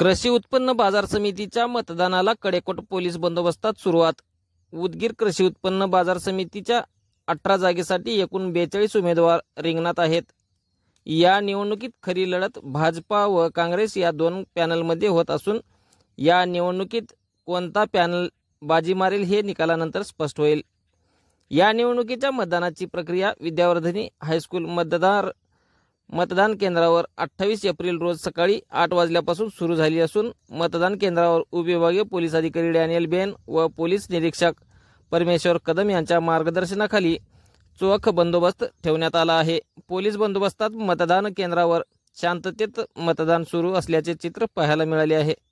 कृषी उत्पन्न बाजार समितीच्या मतदानाला कडेकोट पोलीस बंदोबस्तात सुरुवात उदगीर कृषी उत्पन्न बाजार समितीच्या अठरा जागेसाठी एकूण बेचाळीस उमेदवार रिंगणात आहेत या निवडणुकीत खरी लढत भाजपा व काँग्रेस या दोन पॅनलमध्ये होत असून या निवडणुकीत कोणता पॅनल बाजी मारेल हे निकालानंतर स्पष्ट होईल या निवडणुकीच्या मतदानाची प्रक्रिया विद्यावर्धनी हायस्कूल मतदार मतदान केंद्रावर अठ्ठावीस एप्रिल रोज सकाळी आठ वाजल्यापासून सुरू झाली असून मतदान केंद्रावर उपविभागीय पोलीस अधिकारी डॅनियल बेन व पोलीस निरीक्षक परमेश्वर कदम यांच्या मार्गदर्शनाखाली चोख बंदोबस्त ठेवण्यात आला आहे पोलीस बंदोबस्तात मतदान केंद्रावर शांततेत मतदान सुरू असल्याचे चित्र पाहायला मिळाले आहे